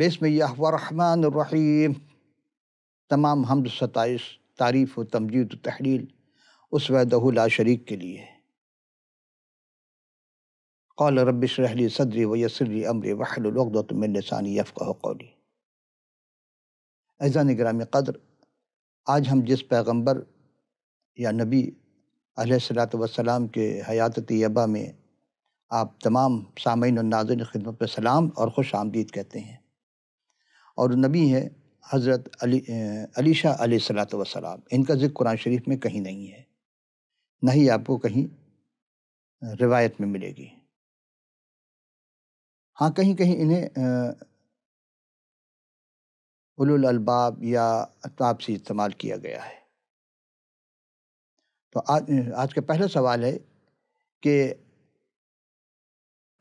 बसमैहरहमानरहीम तमाम हमद सताइश तारीफ़ व तमजीद तहरील उस वहदहुला शरीक के लिए कौल रबशरहली सदरी व यसरी अमर यफ़ कौली ऐजा निगराम क़द्र आज हम जिस पैगम्बर या नबी सलात वसलाम के हयात तयबा में आप तमाम सामीन नाजन खिदमत पर सलाम और खुश आमदीद कहते हैं और नबी है हज़रत अली अली वसलाम इनका ज़िक्र कुरान शरीफ में कहीं नहीं है ना ही आपको कहीं रिवायत में मिलेगी हाँ कहीं कहीं इन्हें अलबाब या अताब से इस्तेमाल किया गया है तो आज आज का पहला सवाल है कि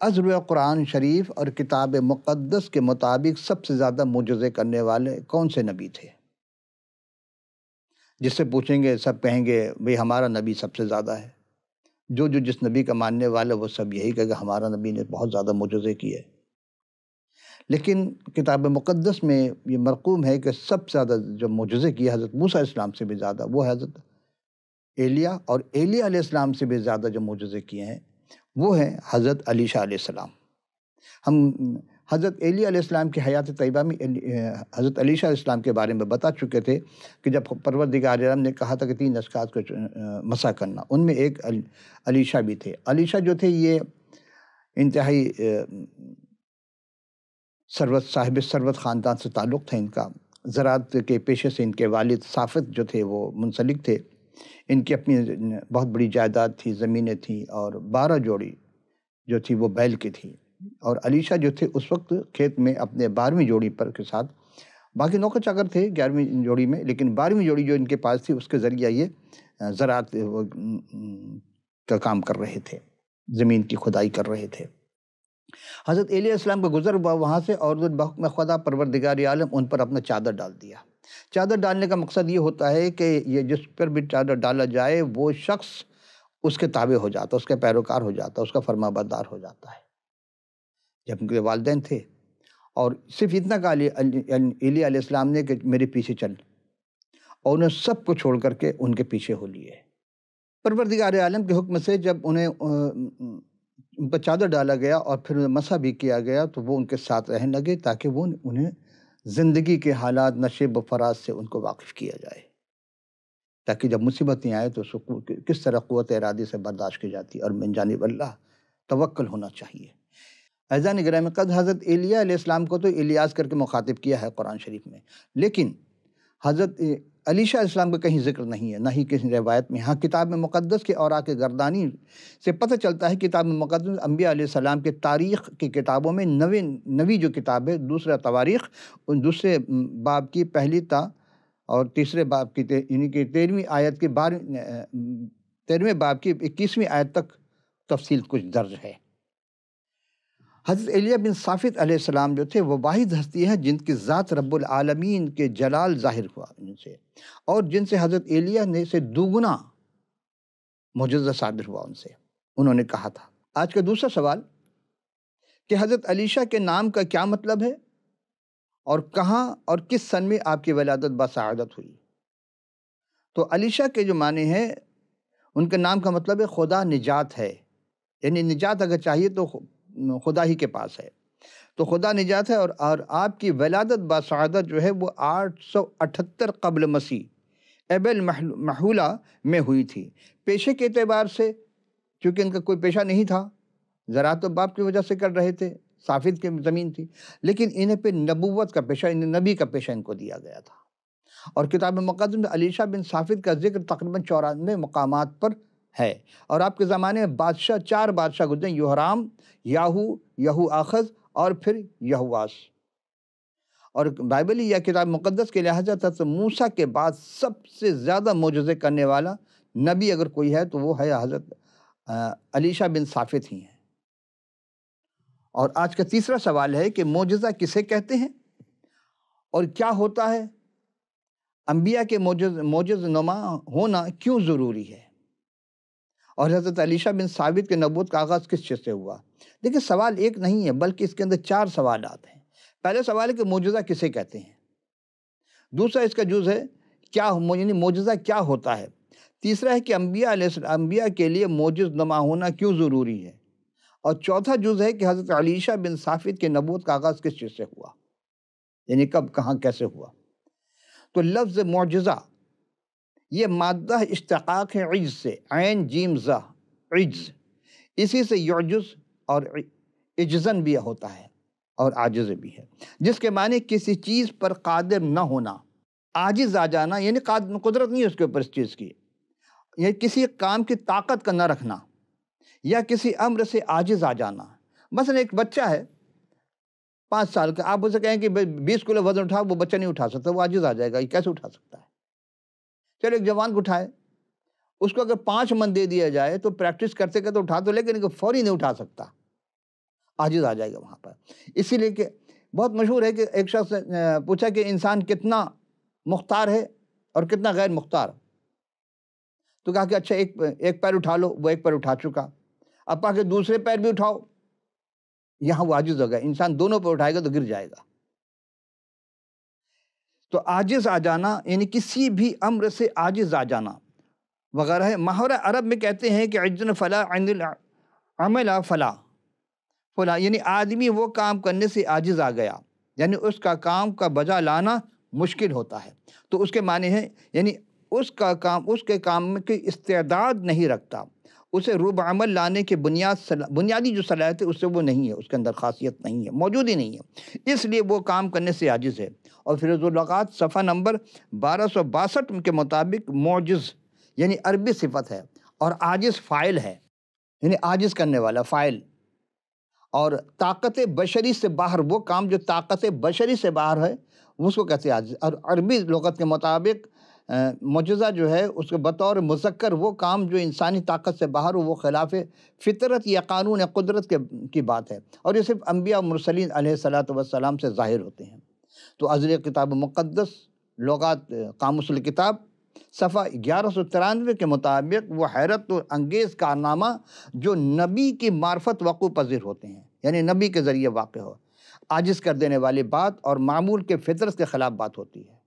अज़र कुरान शरीफ और किताब मुक़दस के मुताबिक सबसे ज़्यादा मुजज़े करने वाले कौन से नबी थे जिससे पूछेंगे सब कहेंगे भाई हमारा नबी सबसे ज़्यादा है जो जो जिस नबी का मानने वाले वो सब यही कहेगा हमारा नबी ने बहुत ज़्यादा मुज़े किए लेकिन किताब मुक़दस में ये मरकूम है कि सबसे ज़्यादा जो मुज़े किए हज़रत मूसा इस्लाम से भी ज़्यादा वो हज़रत एलिया और एलिया आसमाम से भी ज़्यादा जो मुज़े किए हैं वो है हज़रत अली शाह सलाम हम हज़रत एली आलाम की हयात तयबा में हज़रत अली शाह इस्लाम के बारे में बता चुके थे कि जब परवरदिगार आलम ने कहा था कि तीन असकात को मसा करना उनमें एक अली शाह भी थे अली शाह जो थे ये इंतहाई सरवत साहिब सरवत ख़ानदान से ताल्लुक़ था इनका ज़रात के पेशे से इनके वालिद साफत जो थे वो मुंसलिक थे इनकी अपनी बहुत बड़ी जायदाद थी ज़मीनें थी और बारह जोड़ी जो थी वो बैल की थी और अलीशा जो थे उस वक्त खेत में अपने बारहवीं जोड़ी पर के साथ बाकी नौकर चाकर थे ग्यारहवीं जोड़ी में लेकिन बारहवीं जोड़ी जो इनके पास थी उसके ज़रिए ये ज़रात का काम कर रहे थे ज़मीन की खुदाई कर रहे थे हज़रत एलियाम का गुजर हुआ वहाँ से और बहुत में खुदा परवरदिगार आलम उन पर अपना चादर डाल दिया चादर डालने का मकसद ये होता है कि ये जिस पर भी चादर डाला जाए वो शख्स उसके ताबे हो जाता है उसके पैरोकार हो जाता उसका फरमाबरदार हो जाता है जब उनके वालदेन थे और सिर्फ इतना कहा अलीसम ने कि मेरे पीछे चल और उन्हें सब को छोड़ करके उनके पीछे हो लिए परवरदिगार आलम के हुक्म से जब उन्हें उन पर चादर डाला गया और फिर उन्हें मसा भी किया गया तो वो उनके साथ रहने लगे ताकि वो उन्हें ज़िंदगी के हालात नशेब व फराज से उनको वाकिफ़ किया जाए ताकि जब मुसीबतें आए तो किस तरह क़वत इरादे से बर्दाश्त की जाती है और मिन जानब अल्लाह तवक्ल होना चाहिए ऐजा में कद हज़रत एलिया को तो एलियास करके मुखातिब किया है कुरान शरीफ में लेकिन हज़रत अलीशा इस्लाम का कहीं जिक्र नहीं है ना ही किसी रवायत में हाँ किताब में मुक़दस के और आके गर्दानी से पता चलता है किताब में मुक़दस अम्बिया के तारीख़ की किताबों में नवे नवी जो किताब है दूसरा तवारीख़ उन दूसरे बाब की पहली ता और तीसरे बाब की यानी कि तेरहवीं आयत के बारहवीं तेरहवें बाब की इक्कीसवीं आयत तक तफसील कुछ दर्ज है हज़रत एलिया बिन साफित आसमाम जो थे वो वाहिद हस्ती हैं जिनकी ज़ात रब्लमीन के जलाल ज़ाहिर हुआ उनसे और जिनसे हज़रत एलिया ने से दोगुना मुजज़ा साबिर हुआ उनसे उन्होंने कहा था आज का दूसरा सवाल कि हज़रत अलीशा के नाम का क्या मतलब है और कहाँ और किस सन में आपकी वलादत बसादत हुई तो अलीशा के जो माने हैं उनके नाम का मतलब है खुदा निजात है यानी निजात अगर चाहिए तो खुदा ही के पास है तो खुदा निजात है और और आपकी वलादत बसादत जो है वो आठ सौ अठहत्तर कबल मसीह एबल महूला में हुई थी पेशे के अतबार से चूँकि इनका कोई पेशा नहीं था ज़रा तो बाप की वजह से कर रहे थे साफिद की ज़मीन थी लेकिन इन्हें पे नबूवत का पेशा इन्हें नबी का पेशा इनको दिया गया था और किताब मकदम अलीशा बिन साफिद का जिक्र तकरीबन चौरानवे मकाम पर है और आपके ज़माने में बादशाह चार बादशाह गुजरे योहराम याहू यहू आखज और फिर यहुआस और बाइबल या किताब मुकदस के लिहाजा था तो मूसा के बाद सबसे ज़्यादा मोजे करने वाला नबी अगर कोई है तो वो है हज़रत अलीशा बिन साफित ही हैं और आज का तीसरा सवाल है कि मोजा किसे कहते हैं और क्या होता है अम्बिया के मोज मोज नुमा होना क्यों ज़रूरी है और हज़रत अलीशा बिन साबित के नबूत का आगाज़ किस चीज़ से हुआ देखिए सवाल एक नहीं है बल्कि इसके अंदर चार सवाल आते हैं पहले सवाल है कि मौजूदा किसे कहते हैं दूसरा इसका जुज़ है क्या यानी मौजूदा क्या होता है तीसरा है कि अम्बिया अम्बिया के लिए मौजूद नमा होना क्यों ज़रूरी है और चौथा जुज़ है कि हज़रत अलीशा बिन साफित के नबूत का आगाज़ किस चीज़ से हुआ यानी कब कहाँ कैसे हुआ तो लफ्ज़ मोजा ये मादा इश्तक है इज से आन जीम ज़ज इसी से यजुज और इजन भी होता है और आजज़ भी है जिसके माने किसी चीज़ पर कादिर न होना आजिज़ आ जाना यानी कुदरत नहीं है उसके ऊपर इस चीज़ की या किसी काम की ताकत का न रखना या किसी अम्र से आजिज़ आ जाना मसलन एक बच्चा है पाँच साल का आप उसे कहें कि बीस किलो वज़न उठाओ वो बच्चा नहीं उठा सकता वो आजिज़ आ जाएगा ये कैसे उठा सकता है चलो एक जवान को उठाए उसको अगर पाँच मन दे दिया जाए तो प्रैक्टिस करते करते उठा तो लेकिन फौरी नहीं उठा सकता आजिज आ जाएगा वहाँ पर इसीलिए कि बहुत मशहूर है कि एक शख्स ने पूछा कि इंसान कितना मुख्तार है और कितना गैर मुख्तार तो कहा कि अच्छा एक एक पैर उठा लो वो एक पैर उठा चुका अब कहा कि दूसरे पैर भी उठाओ यहाँ वो आजिज होगा इंसान दोनों पर उठाएगा तो गिर जाएगा तो आजिज आ जाना यानी किसी भी अम्र से आजिज आ जाना वगैरह है माहौर अरब में कहते हैं कि अजन फ़ला अमला फ़ला फला यानी आदमी वो काम करने से आजिज़ आ गया यानी उसका काम का बजा लाना मुश्किल होता है तो उसके माने हैं यानी उसका काम उसके काम में कोई इस्तेदाद नहीं रखता उसे रूब अमल लाने के बुनियाद बुनियादी जो सलाहियत है उससे वो नहीं है उसके अंदर खासियत नहीं है मौजूद ही नहीं है इसलिए वो काम करने से आजिज़ है और फिरोज़ुल्लक़ात सफ़ा नंबर बारह सौ बासठ के मुताबिक मोजज़ यानी अरबी सिफत है और आजिज़ फ़ाइल है यानी आजिज़ करने वाला फ़ाइल और ताकत बशरी से बाहर वो काम जो ताकत बशरी से बाहर है उसको कहते हैं आजिज़ और अरबी लगत के मुताबिक मुजज़ा जो है उसके बतौर मुसक्र वो काम जो इंसानी ताकत से बाहर हो वो खिलाफ फितरत या कानून कुदरत के की बात है और ये सिर्फ अम्बिया मरसलिन सलात वसलाम से ज़ाहिर होते हैं तो अजर किताब मुक़दस लगात कामसल किताब सफ़ा ग्यारह सौ तिरानवे के मुताबिक वह हैरत और अंगेज़ कारनामा जो नबी की मार्फत वक़ू पजीर होते हैं यानी नबी के ज़रिए वाक़ हो आजिज़ कर देने वाली बात और मामूल के फितरत के ख़िलाफ़ बात होती है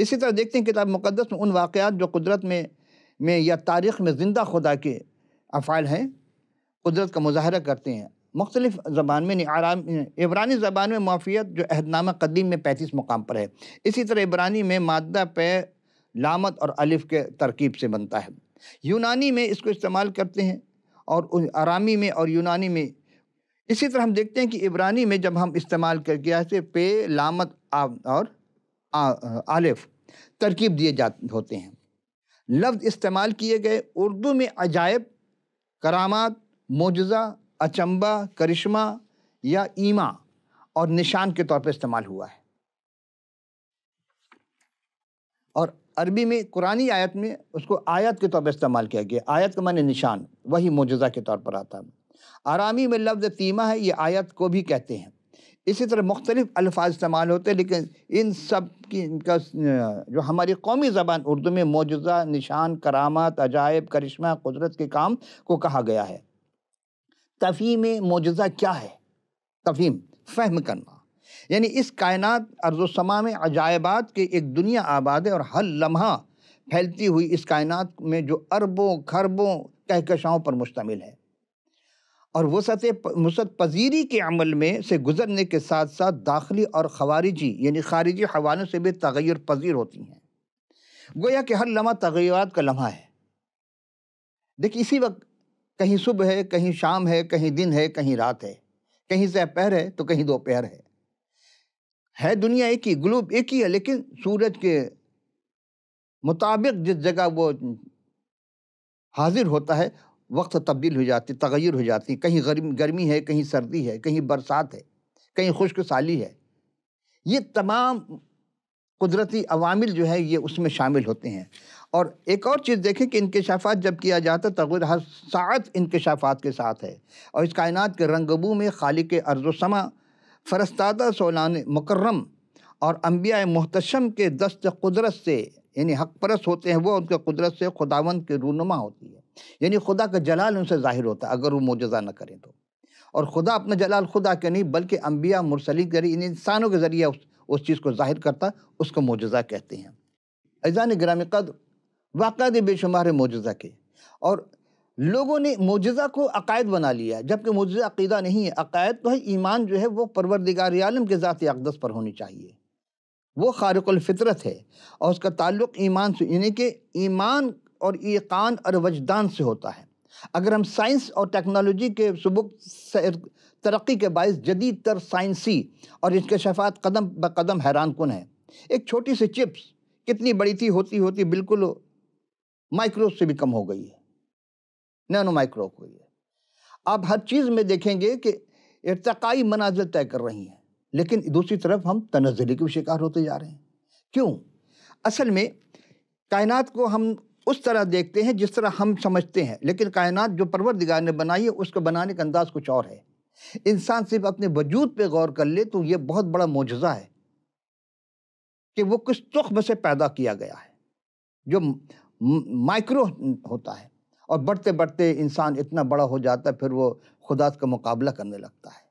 इसी तरह देखते हैं किताब मुक़दस में उन वाक़ात जो कुदरत में में या तारीख़ में ज़िंदा खुदा के अफ़ाल हैं कुदरत का मुजाहरा करते हैं मुख्तलिफ ज़बान में आराम इबरानी ज़बान में माफियत जो अहदनामा कदीम में पैंतीस मुकाम पर है इसी तरह इबरानी में मादा पे लामत और अलिफ के तरकीब से बनता है यूनानी में इसको इस्तेमाल करते हैं और आरामी में और यूनानी में इसी तरह हम देखते हैं कि इबरानी में जब हम इस्तेमाल करके ऐसे पे लामत और आलिफ तरकीब दिए जा होते हैं लफ्ज़ इस्तेमाल किए गए उर्दू में अजायब करामात मोजा अचंबा करिश्मा या ईमा और निशान के तौर पर इस्तेमाल हुआ है और अरबी में कुरानी आयत में उसको आयत के तौर पर इस्तेमाल किया गया आयत का माने निशान वही मोजा के तौर पर आता है आरामी में लफ्ज़ तीमा है ये आयत को भी कहते हैं इसी तरह मुख्तलिफ अल्फाज इस्तेमाल होते हैं लेकिन इन सब की इनका जो हमारी कौमी ज़बान उर्दू में मौजा निशान करामत अजायब करिश्मा कुदरत के काम को कहा गया है में मौजा क्या है तफीम फहम करना यानी इस कायनात अर्जोसमा में अजायबात के एक दुनिया आबाद है और हर लम्हा फैलती हुई इस कायनात में जो अरबों खरबों कहकशाओं पर मुश्तमिल है और वसत मुसत पजीरी के अमल में से गुजरने के साथ साथ दाखिली और खवारिजी यानी खारिजी हवानों से भी तगैर पजीर होती हैं गोया कि हर लम्हा तगैरत का लम्हा है देखिए इसी वक्त कहीं सुबह है कहीं शाम है कहीं दिन है कहीं रात है कहीं दोपहर है तो कहीं दोपहर है है दुनिया एक ही ग्लूब एक ही है लेकिन सूरज के मुताबिक जिस जगह वो हाजिर होता है वक्त तब्दील हो जाती तगैर हो जाती कहीं गर्म गर्मी है कहीं सर्दी है कहीं बरसात है कहीं खुश्क साली है ये तमाम कुदरती अवामिल जो है ये उसमें शामिल होते हैं और एक और चीज़ देखें कि इनकशाफात जब किया जाता है तगैर हर सात इनकशाफात के साथ है और इस कायन के रंगबू में खालिक समा फरस्तादा सोलान मुकर्रम और अम्बिया महतशम के दस्त कुदरत से यानी हक परस होते हैं वो उनके कुदरत से खुदावंद के रूनमा होती है यानी खुदा का जलाल उनसे ज़ाहिर होता है अगर वो मोजा ना करें तो और खुदा अपना जलाल खुदा के नहीं बल्कि अम्बिया मुरसली के इन इंसानों के ज़रिए उस, उस चीज़ को ज़ाहिर करता उसको मोजा कहते हैं ऐजान ग्राम कद वाकद बेशुमार है मोजा के और लोगों ने मोजा को अकायद बना लिया जबकि मोजा अकीदा नहीं है अकायद तो है ईमान जो है वह परवरदिगार आलम के ज़ाती अकदस पर होनी चाहिए वो ख़ारफ़ितरत है और उसका ताल्लुक़ ईमान से यानी कि ईमान और ईकान और वजदान से होता है अगर हम साइंस और टेक्नोलॉजी के सबुक तरक्की के बायस जदीद तर साइंसी और इसके शफात कदम ब कदम हैरान कन है एक छोटी सी चिप्स कितनी बड़ी थी होती होती बिल्कुल माइक्रो से भी कम हो गई है नैनो माइक्रो हो गई है आप हर चीज़ में देखेंगे कि इरतकाई मनाजिल तय कर रही हैं लेकिन दूसरी तरफ हम तनजली के शिकार होते जा रहे हैं क्यों असल में कायनात को हम उस तरह देखते हैं जिस तरह हम समझते हैं लेकिन कायनात जो परवरदिगार ने बनाई है उसको बनाने का अंदाज कुछ और है इंसान सिर्फ अपने वजूद पे गौर कर ले तो ये बहुत बड़ा मुजजा है कि वो किस तुख्म से पैदा किया गया है जो माइक्रो होता है और बढ़ते बढ़ते इंसान इतना बड़ा हो जाता है फिर वो खुदा का मुकाबला करने लगता है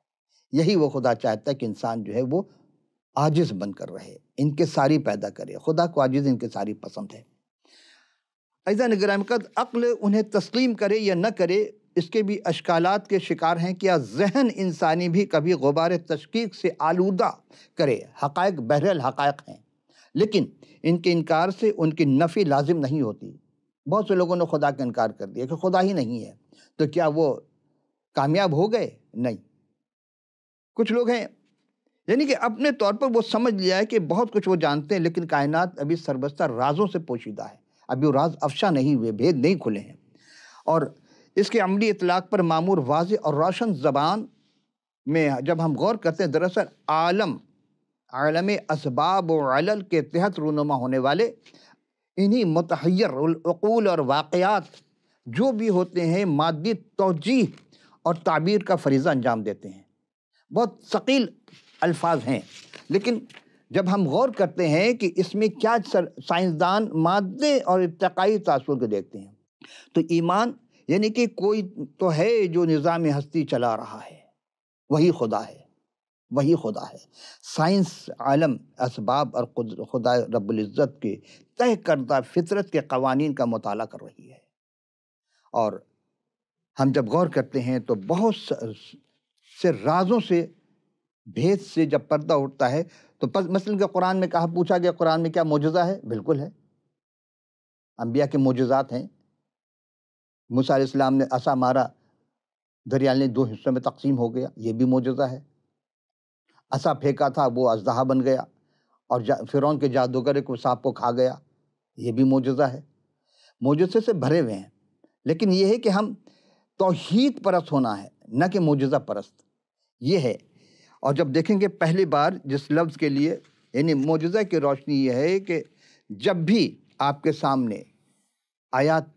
यही वो खुदा चाहता है कि इंसान जो है वो आजिज़ बनकर रहे इनके सारी पैदा करे खुदा को आजिज़ इनके सारी पसंद है ऐसा कद अक्ल उन्हें तस्लीम करे या न करे इसके भी अशकालत के शिकार हैं क्या जहन इंसानी भी कभी गुबार तशकीक से आलूदा करे हक़ बहरल हक़ हैं लेकिन इनके इनकार से उनकी नफ़ी लाजिम नहीं होती बहुत से लोगों ने खुदा का इनकार कर दिया कि खुदा ही नहीं है तो क्या वो कामयाब हो गए नहीं कुछ लोग हैं यानी कि अपने तौर पर वो समझ लिया है कि बहुत कुछ वो जानते हैं लेकिन कायनात अभी सरबस्ता राजों से पोशीदा है अभी राज अफशा नहीं हुए भेद नहीं खुले हैं और इसके अमली इतलाक़ पर मामूर वाज और रोशन ज़बान में जब हम गौर करते हैं दरअसल आलम आलम इसबाब वलल के तहत रूनुमा होने वाले इन्हीं मतहैरकूल और वाक़ात जो भी होते हैं मादी तोजीह और ताबीर का फरीज़ा अंजाम देते हैं बहुत शकील अल्फाज हैं लेकिन जब हम गौर करते हैं कि इसमें क्या साइंसदान मादे और इतकाई तासुर को देखते हैं तो ईमान यानी कि कोई तो है जो निज़ाम हस्ती चला रहा है वही खुदा है वही खुदा है साइंस आलम इसबाब और खुदा रबुल्ज़त के तय करदा फितरत के कवानीन का मताल कर रही है और हम जब गौर करते हैं तो बहुत से राजों से भेद से जब पर्दा उठता है तो मसलन के कुरान में कहा पूछा गया कुरान में क्या मोजा है बिल्कुल है अम्बिया के मोजात हैं मूसा इस्लाम ने असा मारा दरिया ने दो हिस्सों में तकसीम हो गया ये भी मोजा है असा फेंका था वो अजदहा बन गया और फिरौन के जादूगर एक सांप को खा गया ये भी मोजा है मोजे से भरे हुए हैं लेकिन यह है कि हम तोहहीद परस्त होना है न कि मोजा परस्त ये है और जब देखेंगे पहली बार जिस लफ्ज़ के लिए यानी मौजूदा की रोशनी यह है कि जब भी आपके सामने आयात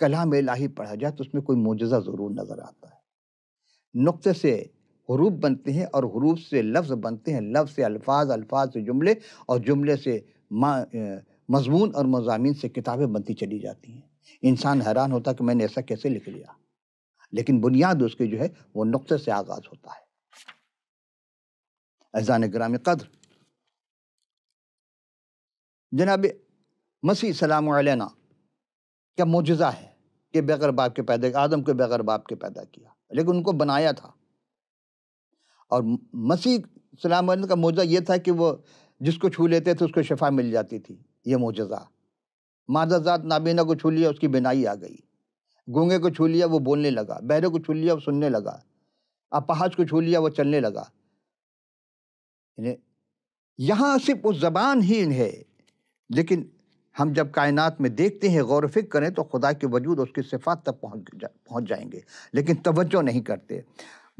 कलाम लाही पढ़ा जाए तो उसमें कोई मौजूदा ज़रूर नज़र आता है नुक़े से हरूफ बनते हैं और हरूफ से लफ्ज़ बनते हैं लफ्ज़ से अल्फाज अल्फाज से जुमले और जुमले से मजमून और मजामी से किताबें बनती चली जाती हैं इंसान हैरान होता कि मैंने ऐसा कैसे लिख लिया लेकिन बुनियाद उसके जो है वो नुक़े से आगाज़ होता है अजान ग्राम कदर जनाब मसीह सलाम अलैना क्या मुजजा है कि बगैर बाप के पैदा आदम के बगैर बाप के पैदा किया लेकिन उनको बनाया था और मसीह सलाम का मोजा ये था कि वो जिसको छू लेते थे उसको शफा मिल जाती थी ये मोजा मादाजात नाबीना को छू लिया उसकी बिनाई आ गई गूंगे को छू लिया वो बोलने लगा बहरे को छू लिया वो सुनने लगा अपहाज को छू लिया वो चलने लगा यहाँ सिर्फ वो ज़बान ही है लेकिन हम जब कायनात में देखते हैं गौर फिक्र करें तो खुदा के वजूद उसकी सिफात तक पहुँच जा, पहुँच जाएंगे लेकिन तवज्जो नहीं करते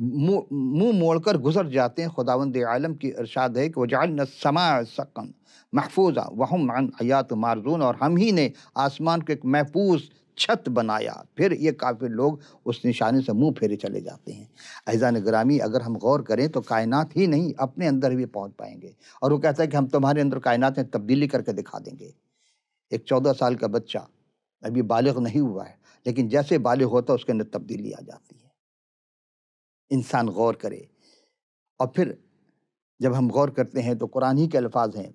मुँह मोड़ कर गुजर जाते हैं खुदावंद आलम की अरसाद है कि न समा सकन महफूजा वह मान आयात मारजून और हम ही ने आसमान को एक महफूज छत बनाया फिर ये काफ़ी लोग उस निशाने से मुंह फेरे चले जाते हैं अजान ग्रामी अगर हम गौर करें तो कायनात ही नहीं अपने अंदर भी पहुंच पाएंगे और वो कहता है कि हम तुम्हारे अंदर कायनात में तब्दीली करके दिखा देंगे एक चौदह साल का बच्चा अभी बालग नहीं हुआ है लेकिन जैसे बालग होता है उसके अंदर तब्दीली आ जाती है इंसान गौर करे और फिर जब हम गौर करते हैं तो कुरान ही के अल्फाज हैं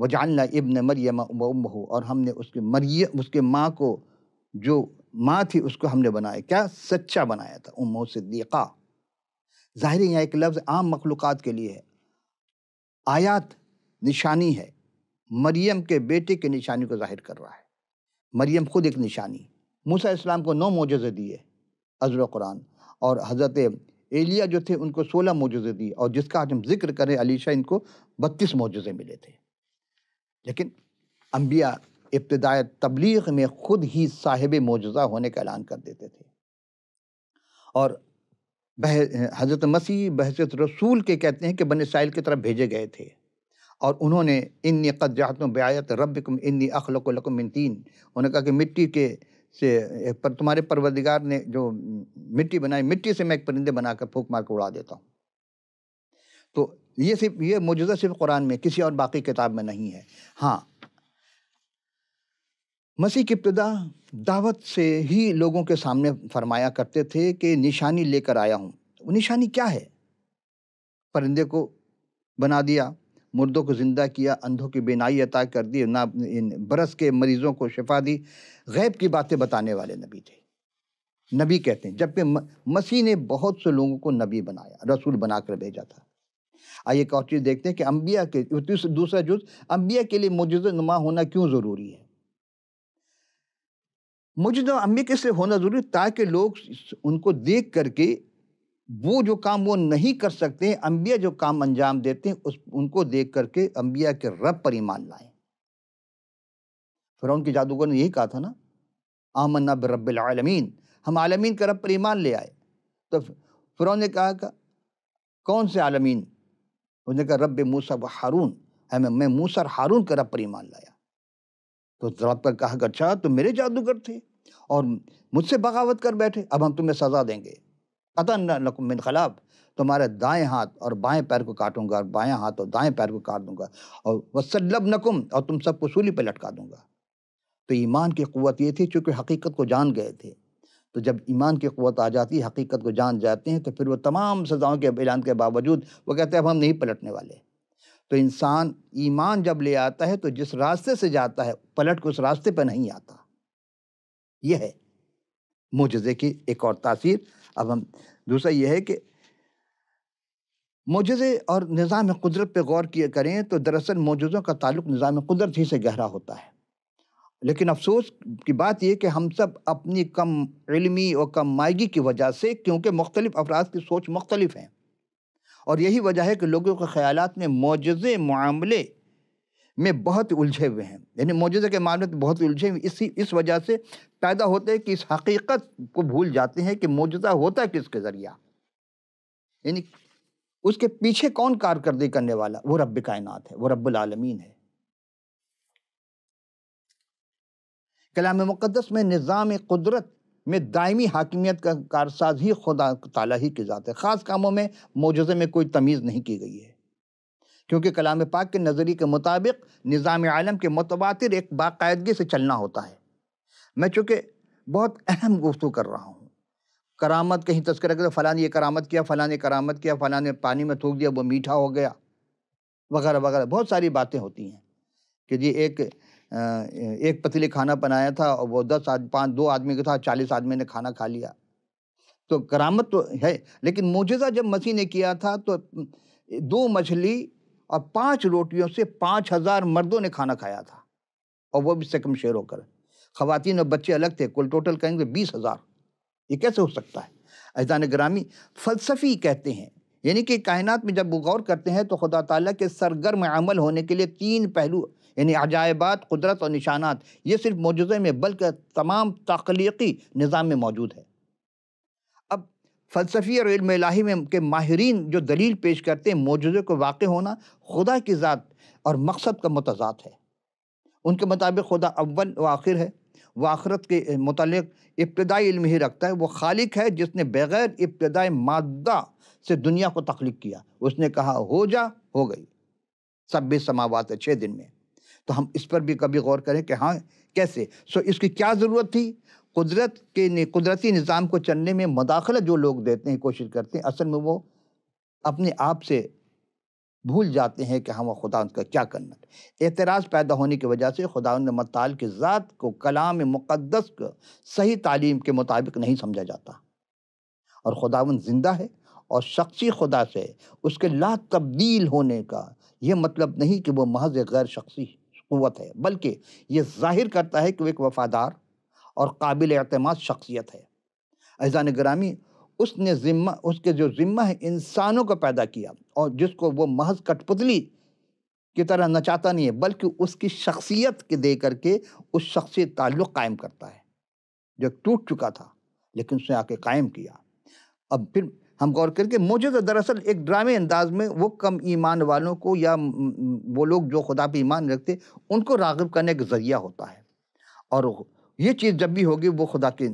वजान इब्न मरियम उम और हमने उसके मरिय उसके माँ को जो माँ थी उसको हमने बनाया क्या सच्चा बनाया था उमो सिद्दीक़ा ज़ाहिर यहाँ एक लफ्ज़ आम मखलूक़ के लिए है आयात निशानी है मरियम के बेटे की निशानी को जाहिर कर रहा है मरियम खुद एक निशानी मूसा इस्लाम को नौ मोजे दिए अजर कुरान और हज़रत एलिया जो थे उनको सोलह मोजे दिए और जिसका आज हम जिक्र करें अलीशा इनको बत्तीस मोजे मिले थे लेकिन अम्बिया इब्तदाय तबलीग में ख़ुद ही साहिब मोजा होने का ऐलान कर देते थे और बह हज़रत मसीह बहसत रसूल के कहते हैं कि बन साइल की तरफ भेजे गए थे और उन्होंने इन कदजात बेआत रब इन अखलकुम तीन उन्होंने कहा कि मिट्टी के से पर तुम्हारे परवरदिगार ने जो मिट्टी बनाई मिट्टी से मैं एक परिंदे बनाकर फूक मार कर उड़ा देता हूँ तो ये सिर्फ ये मौजूदा सिर्फ कुरान में किसी और बाकी किताब में नहीं है हाँ मसीह की इब्तदा दावत से ही लोगों के सामने फरमाया करते थे कि निशानी लेकर आया हूँ वो निशानी क्या है परिंदे को बना दिया मुर्दों को ज़िंदा किया अंधों की बेनाई अता कर दी ना इन बरस के मरीज़ों को शिफा दी गैब की बातें बताने वाले नबी थे नबी कहते हैं जबकि मसीह ने बहुत से लोगों को नबी बनाया रसूल बनाकर भेजा था आइए एक और चीज़ देखते हैं कि अम्बिया के दूसरा जुज अम्बिया के लिए मुजज़ नुमा होना क्यों ज़रूरी है मुझे तो के से होना जरूरी ताकि लोग उनको देख करके वो जो काम वो नहीं कर सकते हैं अम्बिया जो काम अंजाम देते हैं उस उनको देख करके अम्बिया के रब पर ईमान लाएं फिर उनके जादूगर ने यही कहा था ना अब रबालमीन हम आलमीन के रब पर ईमान ले आए तो फिर ने कहा का, कौन से आलमीन उन्होंने कहा रब मूसा व हारून हमें मैं मूसा और हारून के रब पर ईमान लाया तो द्रोप कहा अच्छा तुम मेरे जादूगर थे और मुझसे बगावत कर बैठे अब हम तुम्हें सज़ा देंगे अतन मिन खिलाफ तुम्हारे दाएं हाथ और बाएं पैर को काटूंगा और बाएं हाथ और दाएं पैर को काट दूंगा और वसलब नकुम और तुम सबको सूली पर लटका दूंगा तो ईमान की क़वत ये थी चूँकि हकीकत को जान गए थे तो जब ईमान की क़वत आ जाती है हकीकत को जान जाते हैं तो फिर वो तमाम सज़ाओं के ऐलान के बावजूद वो कहते हैं अब हम नहीं पलटने वाले तो इंसान ईमान जब ले आता है तो जिस रास्ते से जाता है पलट के उस रास्ते पर नहीं आता यह है मुजजे की एक और तासीर अब हम दूसरा यह है कि मुजजे और निज़ाम कुदरत पर गौर किए करें तो दरअसल मुजज़ों का ताल्लुक निज़ाम कुदरत ही से गहरा होता है लेकिन अफसोस की बात यह कि हम सब अपनी कम इलमी और कम मायगी की वजह से क्योंकि मुख्तलिफ अफराद की सोच मुख्तलिफ हैं और यही वजह है कि लोगों के ख्याल में मौजे मामले में बहुत उलझे हुए हैं यानी मौजे के मामले में बहुत उलझे हुए इसी इस वजह से पैदा होते हैं कि इस हकीकत को भूल जाते हैं कि मौजा होता किसके ज़रिया यानी उसके पीछे कौन कारकर्दी करने वाला वो रब कायनात है वो रबालमीन है कलाम मुक़दस में निज़ाम कुदरत में दायमी हाकिमियत का कारसाज ही खुदा ताला ही की ज़ात है ख़ास कामों में मोजे में कोई तमीज़ नहीं की गई है क्योंकि कलाम पाक के नज़रिए के मुताबिक निज़ाम आलम के मतबातर एक बाकायदगी से चलना होता है मैं चूँकि बहुत अहम गुफ्तु कर रहा हूँ करामत कहीं तस्करा कर फ़लाँ ये करामत किया फ़लाँ ने करामत किया फ़लाँ ने पानी में थूक दिया वो मीठा हो गया वगैरह वगैरह बहुत सारी बातें होती हैं कि जी एक एक पतली खाना बनाया था और वो दस आदमी पाँच दो आदमी के साथ चालीस आदमी ने खाना खा लिया तो करामत तो है लेकिन मोजा जब मसीह ने किया था तो दो मछली और पांच रोटियों से पाँच हज़ार मर्दों ने खाना खाया था और वो भी सकम शेयर होकर ख़वान और बच्चे अलग थे कुल टोटल कहेंगे बीस हज़ार ये कैसे हो सकता है अजान ग्रामी फ़लसफ़ी कहते हैं यानी कि कायनात में जब गौर करते हैं तो खुदा ताला के सरगर्म अमल होने के लिए तीन पहलू यानी अजायबात कुदरत और निशानात ये सिर्फ मौजूदे में बल्कि तमाम तख्लीकी निज़ाम में मौजूद है अब फ़लसफ़ी और इल्म इलाही में के माहरीन जो दलील पेश करते हैं मौजूदे को वाक़ होना खुदा की ज़ात और मकसद का मतजात है उनके मुताबिक खुदा अव्वल व आखिर है वह आखरत के मतलब इब्तदाई इल्म ही रखता है वो खालिक है जिसने बग़ैर इब्तदाई मादा से दुनिया को तख्लीक किया उसने कहा हो जा हो गई सब भी समावात है छः दिन में तो हम इस पर भी कभी गौर करें कि हाँ कैसे सो इसकी क्या ज़रूरत थी कुदरत के कुदरती निज़ाम को चलने में मुदाखलत जो लोग देते हैं कोशिश करते हैं असल में वो अपने आप से भूल जाते हैं कि हम खुदा का क्या करना एतराज़ पैदा होने की वजह से खुदा मताल की ज़ात को कलाम मुक़दस को सही तालीम के मुताबिक नहीं समझा जाता और खुदावन ज़िंदा है और शख्सी खुदा से उसके ला तब्दील होने का यह मतलब नहीं कि वो महज गैर शख्सी क़वत है बल्कि ये जाहिर करता है कि वो एक वफ़ादार और काबिल अतमाद शख्सियत है ऐजान ग्रामी उसने ज़िम्मा उसके जो ज़िम्मा है इंसानों को पैदा किया और जिसको वो महज कठपुतली की तरह नचाता नहीं है बल्कि उसकी शख्सियत के दे करके उस शख्सी ताल्लुक़ कायम करता है जो टूट चुका था लेकिन उसने आके कायम किया अब फिर हम गौर करके मौजूद दरअसल एक ड्रामे अंदाज में वो कम ईमान वालों को या वो लोग जो खुदा पर ईमान रखते उनको रागब करने का ज़रिया होता है और ये चीज़ जब भी होगी वो खुदा के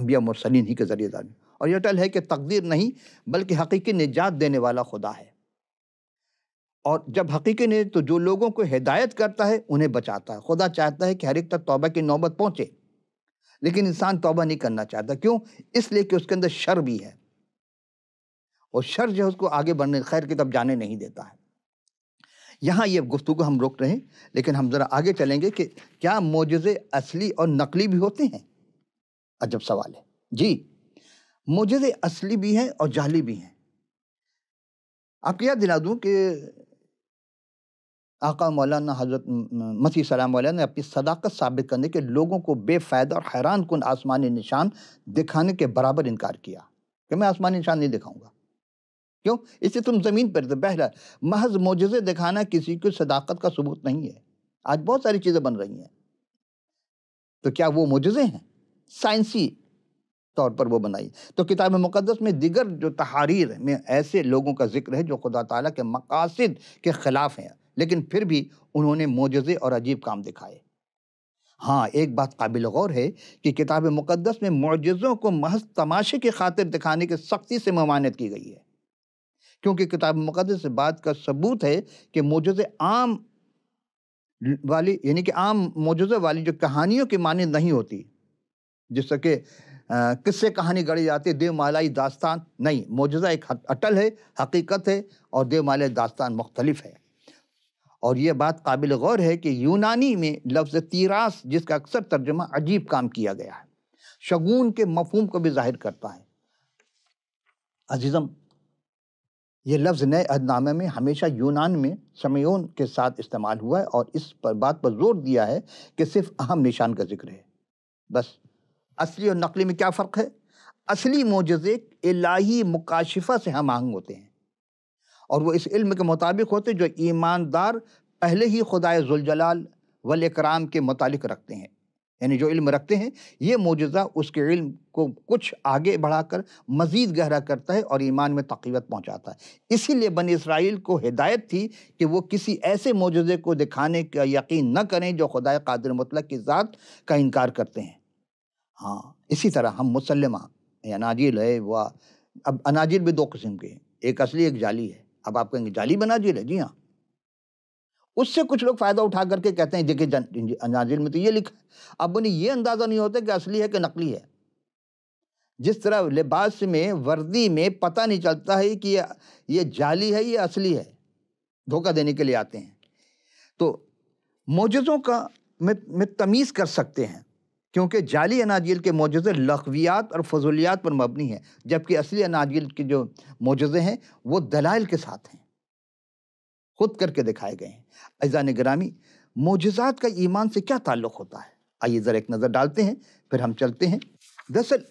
अम्बिया मुरसलिन ही के ज़रिए दानी और यह टल है कि तकदीर नहीं बल्कि हकीकी निजात देने वाला खुदा है और जब हकीकी ने तो जो लोगों को हिदायत करता है उन्हें बचाता है खुदा चाहता है कि हर एक तक तोबा की नौबत पहुँचे लेकिन इंसान तोबा नहीं करना चाहता क्यों इसलिए कि उसके अंदर शर भी है और शर जो है उसको आगे बढ़ने खैर की तब जाने नहीं देता है यहाँ ये गुफ्तु हम रोक रहे हैं लेकिन हम ज़रा आगे चलेंगे कि क्या मोजे असली और नकली भी होते हैं अजब सवाल है जी मोजे असली भी हैं और जाली भी हैं आपको याद दिला दूँ कि आका मौलाना हज़रत मसीह सलाम मौलाना ने अपनी सदाकत साबित करने के लोगों को बेफ़ायदा और हैरान कन आसमानी निशान दिखाने के बराबर इनकार किया कि मैं आसमानी निशान नहीं दिखाऊंगा क्यों इससे तुम ज़मीन पर बहरा महज मोजे दिखाना किसी को सदाकत का सबूत नहीं है आज बहुत सारी चीज़ें बन रही हैं तो क्या वो मोजे हैं साइंसी तौर पर वो बनाई तो किताब मुकदस में दिगर जो तहारीर में ऐसे लोगों का जिक्र है जो खुदा ताला के मकासद के ख़िलाफ़ हैं लेकिन फिर भी उन्होंने मोजे और अजीब काम दिखाए हाँ एक बात काबिल गौर है कि किताब मुकदस में मोजों को महज तमाशे की खातिर दिखाने की सख्ती से ममानत की गई है क्योंकि किताब मुकदस बात का सबूत है कि मोजे आम वाली यानी कि आम मौजूदे वाली जो कहानियों की माने नहीं होती जिससे कि किससे कहानी गढ़ी जाती है देवमालाई दास्तान नहीं मौजूदा एक अटल है हकीकत है और देवमालाई दास्तान मुख्तलिफ है और ये बात काबिल गौर है कि यूनानी में लफ्ज़ तीरास जिसका अक्सर तर्जमा अजीब काम किया गया है शगून के मफहम को भी जाहिर करता है अजीज़म ये लफ्ज़ नए अहदनामे में हमेशा यूनान में समयोन के साथ इस्तेमाल हुआ है और इस पर बात पर जोर दिया है कि सिर्फ अहम निशान का जिक्र है बस असली और नकली में क्या फ़र्क है असली मोजे इलाही मुकाशिफा से हम आहंग होते हैं और वो इस इल्म के मुताबिक होते जो ईमानदार पहले ही खुदाए जुलजलाल वल कराम के मतलब रखते हैं यानी जो इल्म रखते हैं ये मोजा उसके इल्म को कुछ आगे बढ़ाकर मज़ीद गहरा करता है और ईमान में तकीवत पहुंचाता है इसीलिए बन इसराइल को हिदायत थी कि वो किसी ऐसे मोजे को दिखाने का यकीन न करें जो खुदा कादिर मतलब की ज़ात का इनकार करते हैं हाँ इसी तरह हम मुसलमा अनाजिल है वह अब अनाजिल भी दो किस्म के हैं एक असली एक जाली है अब आप कहेंगे जाली बनाजिल है जी हाँ उससे कुछ लोग फ़ायदा उठा करके कहते हैं देखिए अंजाजिल में तो ये लिखा है अब उन्हें ये अंदाज़ा नहीं होता कि असली है कि नकली है जिस तरह लिबास में वर्दी में पता नहीं चलता है कि ये ये जाली है ये असली है धोखा देने के लिए आते हैं तो मोजों का में, में तमीज़ कर सकते हैं क्योंकि जाली अनाजिल के मोजे लखवियात और फजूलियात पर मबनी है जबकि असली अनाजिल के जो मोजे हैं वो दलाइल के साथ हैं खुद करके दिखाए गए हैं अजान ग्रामी मोजात का ईमान से क्या ताल्लुक़ होता है आइए ज़रा एक नज़र डालते हैं फिर हम चलते हैं दरअसल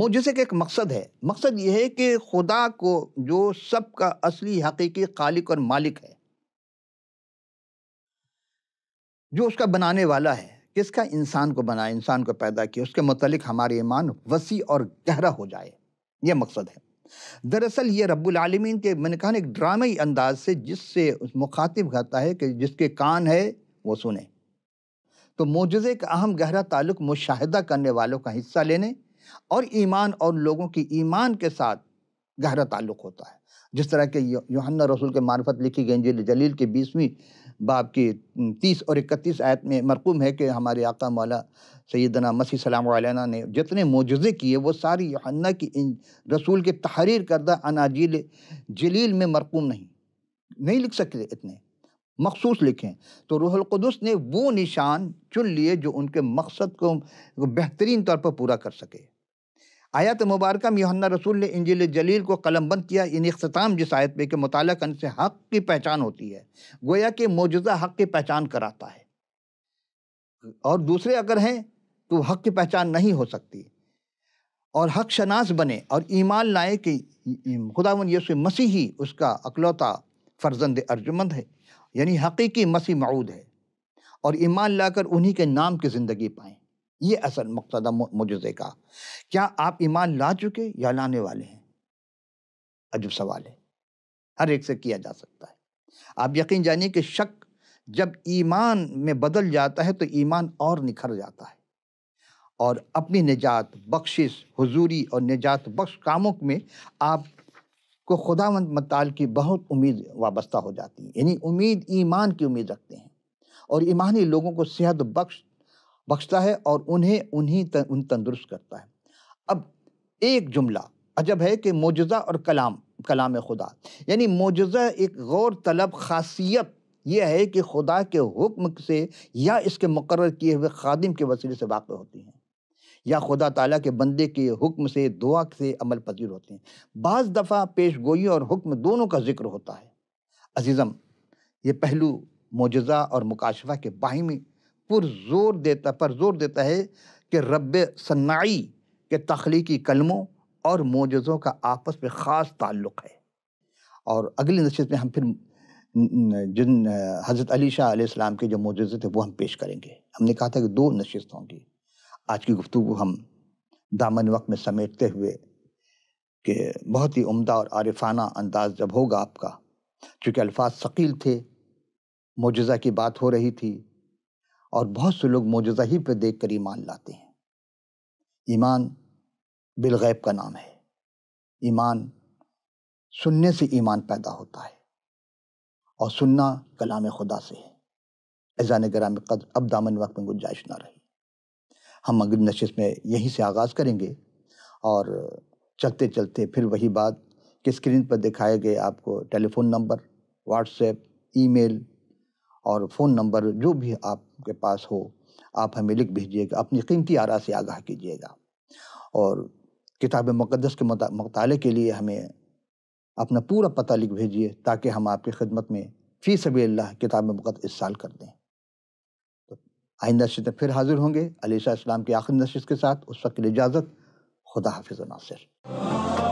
मोजे का एक मकसद है मकसद यह है कि खुदा को जो सब का असली हकीकी खालिक और मालिक है जो उसका बनाने वाला है किसका इंसान को बनाए इंसान को पैदा किया उसके मतलब हमारे ईमान वसी और गहरा हो जाए यह मकसद है दरअसल ये रब्बुल आलमीन के मैंने कहा एक ड्रामाई अंदाज से जिससे मुखातिब कहता है कि जिसके कान है वो सुने तो मोजे का अहम गहरा ताल्लुक मुशाहिदा करने वालों का हिस्सा लेने और ईमान और लोगों की ईमान के साथ गहरा ताल्लुक होता है जिस तरह के योहन्ना रसूल के मार्फत लिखी गई इंजील जलील के बीसवीं बाब की तीस और इकतीस आयत में मरकूम है कि हमारे आका मौला सैदना मसीह सलाम ने जितने मोजे किए वो सारी योहन्ना की रसूल के तहरीर करदा अनाजील जलील में मरकूम नहीं नहीं लिख सकते इतने मखसूस लिखें तो रूहलकदस ने वो निशान चुन लिए जो उनके मकसद को बेहतरीन तौर पर पूरा कर सके आयत मुबारक योहन्ना रसूल ने इंजिल जलील को कलमबंद किया इन अख्ताम जिस आयत में के मुताल करने से हक़ की पहचान होती है गोया के मौजूदा हक़ की पहचान कराता है और दूसरे अगर हैं तो हक़ की पहचान नहीं हो सकती और हक शनास बने और ईमान लाए कि खुदा यसु मसीह ही उसका अकलौता फर्जंद अर्जुमंद है यानी हकीकी मसीह मऊद है और ईमान लाकर उन्हीं के नाम की ज़िंदगी पाएँ ये असल मकसद मुजज़े का क्या आप ईमान ला चुके या लाने वाले हैं अजब सवाल है हर एक से किया जा सकता है आप यकीन जानिए कि शक जब ईमान में बदल जाता है तो ईमान और निखर जाता है और अपनी निजात बख्शिश हुजूरी और निजात बख्श कामों में आप को खुदा मताल की बहुत उम्मीद वाबस्ता हो जाती है यानी उम्मीद ईमान की उम्मीद रखते हैं और ईमानी लोगों को सेहत बख्श बख्शता है और उन्हें उन्हीं त, उन तंदुरुस्त करता है अब एक जुमला अजब है कि मोजज़ा और कलाम कलाम खुदा यानी मोजज़ा एक गौर तलब खासियत यह है कि खुदा के हुक्म से या इसके मुकर किए हुए खादिम के वसीले से वाक़ होती हैं या खुदा ताला के बंदे के हुक्म से दुआ से अमल पजीर होते हैं बाज़ दफ़ा पेश गोई और हुक्म दोनों का जिक्र होता है अजीज़म ये पहलू मोजज़ा और मुकाशफा के बाहिमी पर जोर देता पर जोर देता है कि रब सन्नाई के तख्लीकी कलमों और मोजों का आपस में ख़ास ताल्लुक़ है और अगली नशे में हम फिर जिन हज़रत अली शाहम के जो मोजे थे वो हम पेश करेंगे हमने कहा था कि दो नशस्त होंगी आज की गुफ्तु हम दामन वक्त में समेटते हुए कि बहुत ही उमदा और आरफाना अंदाज जब होगा आपका चूँकि अल्फाज शकील थे मोजा की बात हो रही थी और बहुत से लोग मौजूदा ही पर देख कर ईमान लाते हैं ईमान बिलगैब का नाम है ईमान सुनने से ईमान पैदा होता है और सुनना कलाम खुदा से है ऐजान कराम कदर अब दामन वक्त में गुंजाइश ना रही हम अगर नशिश में यहीं से आगाज़ करेंगे और चलते चलते फिर वही बात कि स्क्रीन पर दिखाए गए आपको टेलीफ़ोन नंबर व्हाट्सएप ईमेल और फ़ोन नंबर जो भी आपके पास हो आप हमें लिख भेजिएगा अपनी कीमती आरा से आगाह कीजिएगा और किताब मुक़दस के मताले के लिए हमें अपना पूरा पता लिख भेजिए ताकि हम आपकी खिदमत में फ़ी सभी अल्लाह किताब मुक़द इस साल कर दें तो आइंदा नशित तो फिर हाजिर होंगे अलीसा इस्लाम की आखिरी नशस्त के साथ उस वक्त इजाज़त खुदा हाफिज़ नासिर